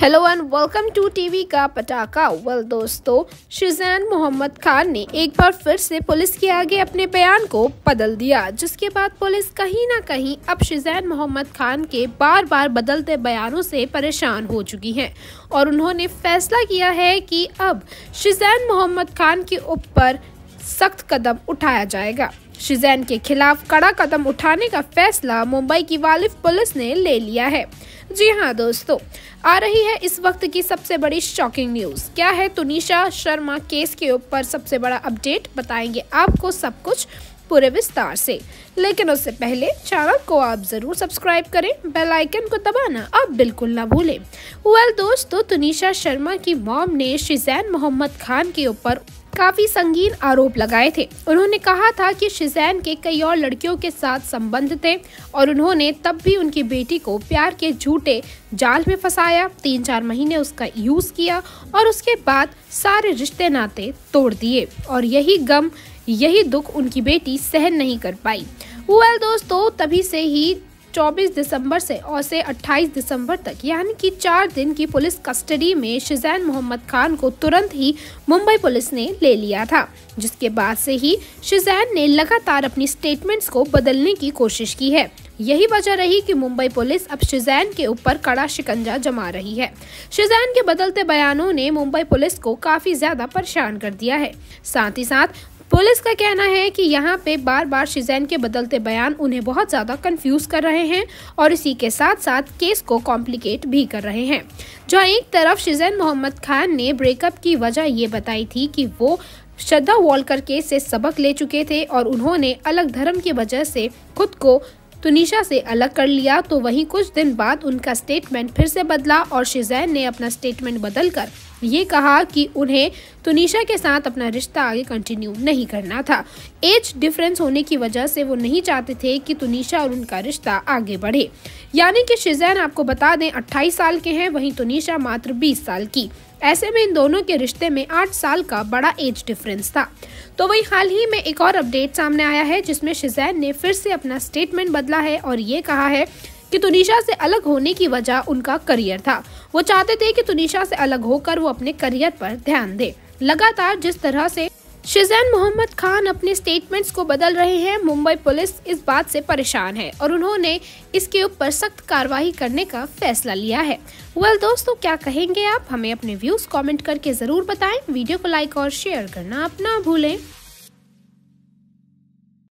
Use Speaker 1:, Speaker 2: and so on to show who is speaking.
Speaker 1: hello and welcome to TV का पटाखा well दोस्तों शिजैन मोहम्मद खान ने एक बार फिर से पुलिस के आगे अपने बयान को बदल दिया जिसके बाद पुलिस कहीं ना कहीं अब शिजान मोहम्मद खान के बार बार बदलते बयानों से परेशान हो चुकी हैं और उन्होंने फैसला किया है कि अब शिजान मोहम्मद खान के ऊपर सख्त कदम उठाया जाएगा शिजैन के खिलाफ कड़ा कदम उठाने का फैसला मुंबई की वालिफ पुलिस ने ले लिया है जी हाँ दोस्तों आ रही है इस वक्त की सबसे बड़ी शॉकिंग न्यूज क्या है तुनिशा शर्मा केस के ऊपर सबसे बड़ा अपडेट बताएंगे आपको सब कुछ पूरे विस्तार से लेकिन उससे पहले चैनल को आप ज़रूर सब्सक्राइब करें बेल आइकन को दबाना आप बिल्कुल ना भूलें वेल दोस्तों तुनिशा शर्मा की मॉम ने शिजैन मोहम्मद खान के ऊपर काफी संगीन आरोप लगाए थे उन्होंने कहा था कि शिजैन के कई और लड़कियों के साथ संबंध थे और उन्होंने तब भी उनकी बेटी को प्यार के झूठे जाल में फंसाया तीन चार महीने उसका यूज़ किया और उसके बाद सारे रिश्ते नाते तोड़ दिए और यही गम यही दुख उनकी बेटी सहन नहीं कर पाई वेल दोस्तों तभी से ही 24 दिसंबर से और से 28 दिसंबर तक यानी कि चार दिन की पुलिस कस्टडी में शिजैन मोहम्मद खान को तुरंत ही मुंबई पुलिस ने ले लिया था जिसके बाद से ही शिजैन ने लगातार अपनी स्टेटमेंट्स को बदलने की कोशिश की है यही वजह रही कि मुंबई पुलिस अब शिजैन के ऊपर कड़ा शिकंजा जमा रही है शिजैन के बदलते बयानों ने मुंबई पुलिस को काफ़ी ज़्यादा परेशान कर दिया है साथ ही साथ पुलिस का कहना है कि यहाँ पे बार बार शिजैन के बदलते बयान उन्हें बहुत ज़्यादा कंफ्यूज कर रहे हैं और इसी के साथ साथ केस को कॉम्प्लिकेट भी कर रहे हैं जहाँ एक तरफ शिजैन मोहम्मद खान ने ब्रेकअप की वजह ये बताई थी कि वो श्रद्धा वॉलकर केस से सबक ले चुके थे और उन्होंने अलग धर्म की वजह से खुद को तुनिशा से अलग कर लिया तो वहीं कुछ दिन बाद उनका स्टेटमेंट फिर से बदला और शिजैन ने अपना स्टेटमेंट बदलकर ये कहा कि उन्हें तुनिशा के साथ अपना रिश्ता आगे कंटिन्यू नहीं करना था एज डिफरेंस होने की वजह से वो नहीं चाहते थे कि तुनिशा और उनका रिश्ता आगे बढ़े यानी कि शिजैन आपको बता दें 28 साल के हैं वहीं तुनिशा मात्र 20 साल की ऐसे में इन दोनों के रिश्ते में आठ साल का बड़ा एज डिफरेंस था तो वही हाल ही में एक और अपडेट सामने आया है जिसमें शिजैन ने फिर से अपना स्टेटमेंट बदला है और ये कहा है कि तुनिशा से अलग होने की वजह उनका करियर था वो चाहते थे कि तुनिशा से अलग होकर वो अपने करियर पर ध्यान दे लगातार जिस तरह से शिजैन मोहम्मद खान अपने स्टेटमेंट्स को बदल रहे हैं मुंबई पुलिस इस बात से परेशान है और उन्होंने इसके ऊपर सख्त कार्रवाई करने का फैसला लिया है वेल well, दोस्तों क्या कहेंगे आप हमें अपने व्यूज कमेंट करके ज़रूर बताएं वीडियो को लाइक और शेयर करना आप ना भूलें